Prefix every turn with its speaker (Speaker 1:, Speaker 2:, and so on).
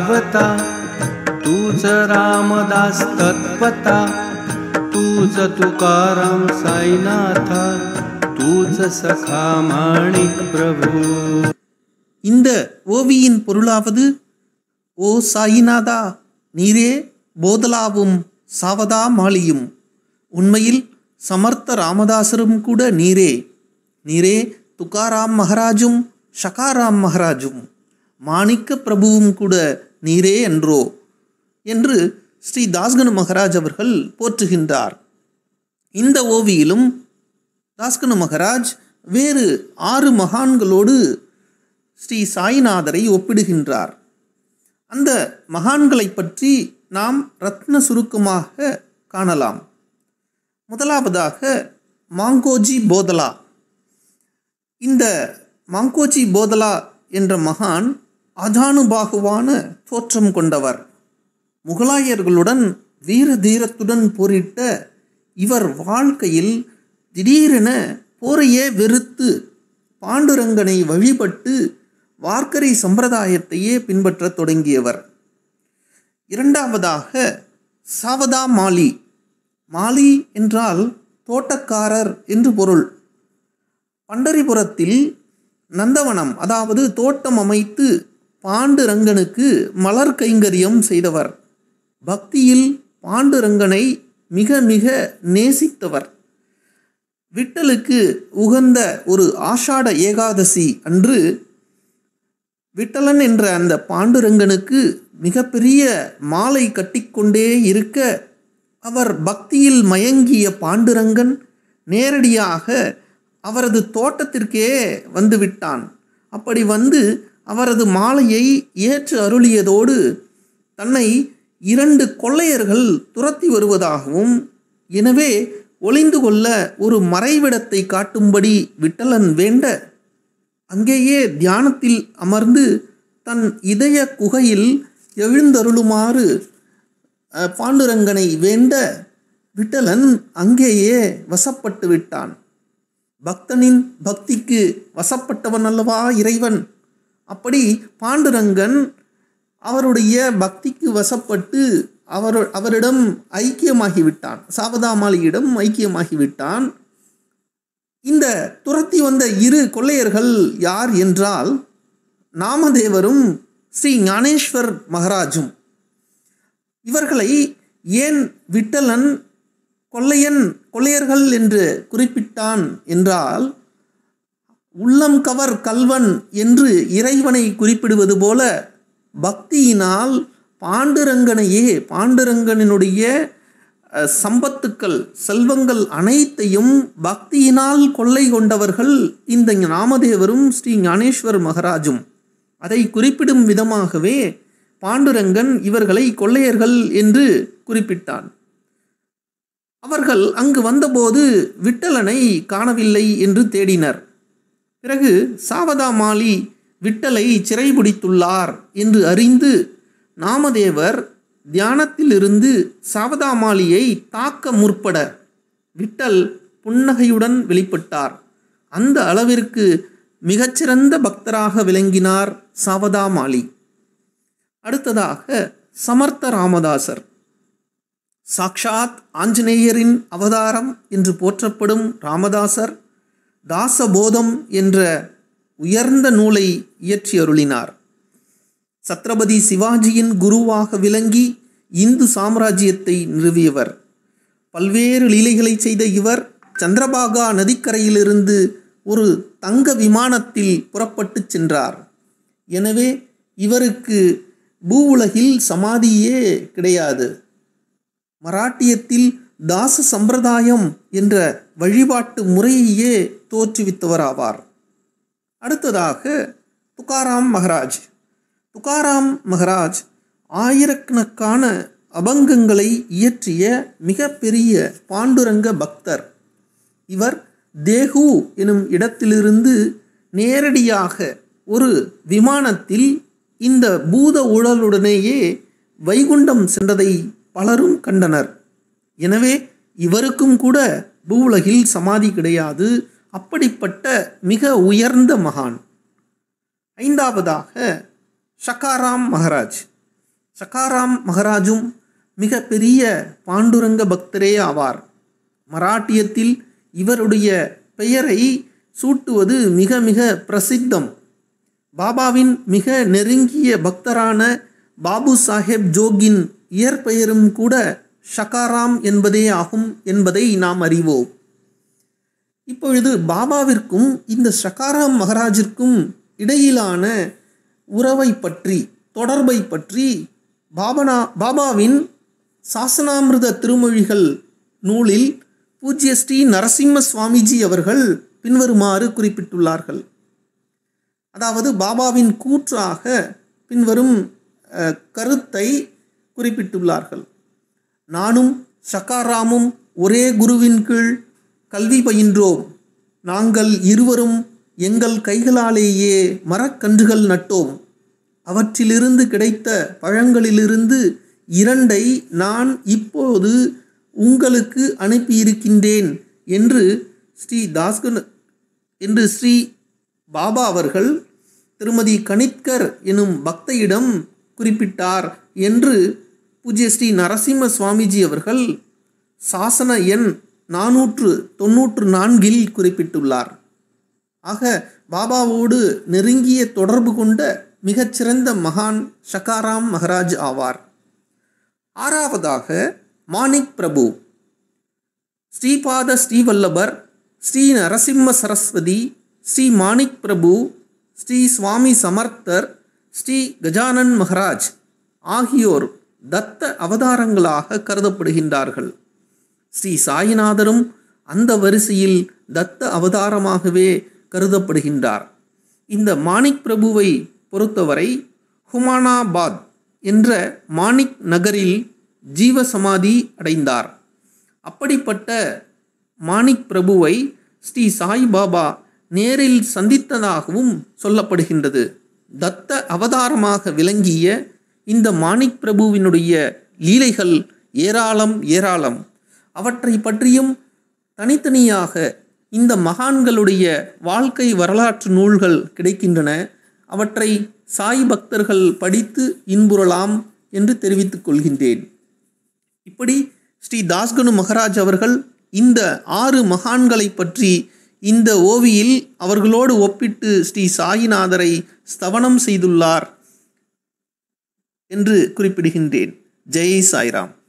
Speaker 1: अवता तूच रामदास तत्पता तूच तुकाराम साईनाथा तूच सखा माणिक பிரபு இந்த ஓவியின் பொருளாவது ஓ சாயிநாதா நீரே போதலாவும் சாவதா மாலியும் உண்மையில் சமர்த்த ராமதாசரும் கூட நீரே நீரே துகாராம் மகராஜும் ஷகாராம் மகராஜும் மாணிக்க பிரபுவும் கூட நீரே என்றோ என்று ஸ்ரீ தாஸ்கனு மகராஜ் அவர்கள் போற்றுகின்றார் இந்த ஓவியிலும் தாஸ்கனு மகராஜ் வேறு ஆறு மகான்களோடு ஸ்ரீ சாய்நாதரை ஒப்பிடுகின்றார் அந்த மகான்களை பற்றி நாம் ரத்ன சுருக்கமாக காணலாம் முதலாவதாக மாங்கோஜி போதலா இந்த மாங்கோஜி போதலா என்ற மகான் அதானுபாகுவான தோற்றம் கொண்டவர் முகலாயர்களுடன் வீர தீரத்துடன் போரிட்ட இவர் வாழ்க்கையில் திடீரென போரையே வெறுத்து பாண்டுரங்கனை வழிபட்டு வார்க்கரை சம்பிரதாயத்தையே பின்பற்றத் தொடங்கியவர் இரண்டாவதாக சாவதா மாலி மாலி என்றால் தோட்டக்காரர் என்று பொருள் பண்டரிபுரத்தில் நந்தவனம் அதாவது தோட்டம் அமைத்து பாண்டுரங்கனுக்கு மலர் கைங்கரியம் செய்தவர் பக்தியில் பாண்டுரங்கனை மிக மிக நேசித்தவர் விட்டலுக்கு உகந்த ஒரு ஆஷாட ஏகாதசி அன்று விட்டலன் என்ற அந்த பாண்டுரங்கனுக்கு மிகப்பெரிய மாலை கட்டிக்கொண்டே இருக்க அவர் பக்தியில் மயங்கிய பாண்டுரங்கன் நேரடியாக அவரது தோட்டத்திற்கே வந்து விட்டான் அப்படி வந்து அவரது மாலையை ஏற்று அருளியதோடு தன்னை இரண்டு கொள்ளையர்கள் துரத்தி வருவதாகவும் எனவே ஒளிந்து கொள்ள ஒரு மறைவிடத்தை காட்டும்படி விட்டலன் வேண்ட அங்கேயே தியானத்தில் அமர்ந்து தன் இதய குகையில் எழுந்தருளுமாறு பாண்டுரங்கனை வேண்ட விட்டலன் அங்கேயே வசப்பட்டு விட்டான் பக்தனின் பக்திக்கு வசப்பட்டவன் அல்லவா இறைவன் அப்படி பாண்டுரங்கன் அவருடைய பக்திக்கு வசப்பட்டு அவர் அவரிடம் ஐக்கியமாகிவிட்டான் சாவதாமாலியிடம் ஐக்கியமாகிவிட்டான் இந்த துரத்தி வந்த இரு கொள்ளையர்கள் யார் என்றால் நாமதேவரும் ஸ்ரீ ஞானேஸ்வர் மகராஜும் இவர்களை ஏன் விட்டலன் கொள்ளையன் கொள்ளையர்கள் என்று குறிப்பிட்டான் என்றால் உள்ளம் கவர் கல்வன் என்று இறைவனை குறிப்பிடுவது போல பக்தியினால் பாண்டுரங்கனையே பாண்டுரங்கனினுடைய சம்பத்துக்கள் செல்வங்கள் அனைத்தையும் பக்தியினால் கொள்ளை கொண்டவர்கள் இந்த நாமதேவரும் ஸ்ரீ ஞானேஸ்வர் மகராஜும் அதை குறிப்பிடும் விதமாகவே பாண்டுரங்கன் இவர்களை கொள்ளையர்கள் என்று குறிப்பிட்டான் அவர்கள் அங்கு வந்தபோது விட்டலனை காணவில்லை என்று தேடினர் பிறகு சாவதாமாலி விட்டலை சிறைபிடித்துள்ளார் என்று அறிந்து நாமதேவர் தியானத்திலிருந்து சாவதாமாலியை தாக்க முற்பட விட்டல் புன்னகையுடன் வெளிப்பட்டார் அந்த அளவிற்கு மிகச்சிறந்த பக்தராக விளங்கினார் சாவதாமாலி அடுத்ததாக சமர்த்த ராமதாசர் சாக்ஷாத் ஆஞ்சநேயரின் அவதாரம் என்று போற்றப்படும் ராமதாசர் தாசபோதம் என்ற உயர்ந்த நூலை இயற்றி அருளினார் சத்ரபதி சிவாஜியின் குருவாக விளங்கி இந்து சாம்ராஜ்யத்தை நிறுவியவர் பல்வேறு லீலைகளை செய்த இவர் சந்திரபாகா நதிக்கரையிலிருந்து ஒரு தங்க விமானத்தில் புறப்பட்டு சென்றார் எனவே இவருக்கு பூவுலகில் சமாதியே கிடையாது மராட்டியத்தில் தாச சம்பிரதாயம் என்ற வழிபாட்டு முறையையே தோற்றுவித்தவராவார் அடுத்ததாக துகாராம் மகராஜ் துகாராம் மகராஜ் ஆயிரக்கணக்கான அபங்கங்களை இயற்றிய மிகப்பெரிய பாண்டுரங்க பக்தர் இவர் தேகு எனும் இடத்திலிருந்து நேரடியாக ஒரு விமானத்தில் இந்த பூத ஊழலுடனேயே வைகுண்டம் சென்றதை பலரும் கண்டனர் எனவே இவருக்கும் கூட பூவுலகில் சமாதி கிடையாது அப்படிப்பட்ட மிக உயர்ந்த மகான் ஐந்தாவதாக சக்காராம் மகராஜ் சக்காராம் மகராஜும் மிக பெரிய பாண்டுரங்க பக்தரே ஆவார் மராட்டியத்தில் இவருடைய பெயரை சூட்டுவது மிக மிக பிரசித்தம் பாபாவின் மிக நெருங்கிய பக்தரான பாபு சாஹேப் ஜோகின் இயற்பெயரும் கூட ஷகாராம் என்பதே ஆகும் என்பதை நாம் அறிவோம் இப்பொழுது பாபாவிற்கும் இந்த ஷகாராம் மகராஜிற்கும் இடையிலான உறவை பற்றி தொடர்பை பற்றி பாபனா பாபாவின் சாசனாமிர்த திருமொழிகள் நூலில் பூஜ்ய ஸ்ரீ நரசிம்ம சுவாமிஜி அவர்கள் பின்வருமாறு குறிப்பிட்டுள்ளார்கள் அதாவது பாபாவின் கூற்றாக பின்வரும் கருத்தை குறிப்பிட்டுள்ளார்கள் நானும் சக்காராமும் ஒரே குருவின் கீழ் கல்வி பயின்றோம் நாங்கள் இருவரும் எங்கள் கைகளாலேயே மரக்கன்றுகள் நட்டோம் அவற்றிலிருந்து கிடைத்த பழங்களிலிருந்து இரண்டை நான் இப்போது உங்களுக்கு அனுப்பியிருக்கின்றேன் என்று ஸ்ரீ தாஸ்கன் என்று ஸ்ரீ பாபா அவர்கள் திருமதி கணித்கர் எனும் பக்தையிடம் குறிப்பிட்டார் என்று பூஜ்ய ஸ்ரீ நரசிம்ம சுவாமிஜி அவர்கள் சாசன எண் நானூற்று தொன்னூற்று நான்கில் குறிப்பிட்டுள்ளார் ஆக பாபாவோடு நெருங்கிய தொடர்பு கொண்ட மிகச்சிறந்த மகான் ஷகாராம் மகராஜ் ஆவார் ஆறாவதாக மாணிக் பிரபு ஸ்ரீபாத ஸ்ரீவல்லபர் ஸ்ரீ நரசிம்ம சரஸ்வதி ஸ்ரீ மாணிக் பிரபு ஸ்ரீ சுவாமி சமர்த்தர் ஸ்ரீ கஜானன் மகராஜ் ஆகியோர் தத்த அவதாரங்களாக கருதப்படுகின்றார்கள் ஸ்ரீ சாயிநாதரும் அந்த வரிசையில் தத்த அவதாரமாகவே கருதப்படுகின்றார் இந்த மாணிக் பிரபுவை பொறுத்தவரை ஹுமானாபாத் என்ற மாணிக் நகரில் ஜீவசமாதி அடைந்தார் அப்படிப்பட்ட மாணிக் பிரபுவை ஸ்ரீ சாய்பாபா நேரில் சந்தித்ததாகவும் சொல்லப்படுகின்றது தத்த அவதாரமாக விளங்கிய இந்த மாணிக் பிரபுவினுடைய லீலைகள் ஏராளம் ஏராளம் அவற்றை பற்றியும் தனித்தனியாக இந்த மகான்களுடைய வாழ்க்கை வரலாற்று நூல்கள் கிடைக்கின்றன அவற்றை சாய் பக்தர்கள் படித்து இன்புறலாம் என்று தெரிவித்துக் கொள்கின்றேன் இப்படி ஸ்ரீ தாஸ்கனு மகராஜ் அவர்கள் இந்த ஆறு மகான்களை பற்றி இந்த ஓவியில் அவர்களோடு ஒப்பிட்டு ஸ்ரீ சாயிநாதரை ஸ்தவனம் செய்துள்ளார் என்று குறிப்பிடுகின்றேன் ஜெய் சாய்ராம்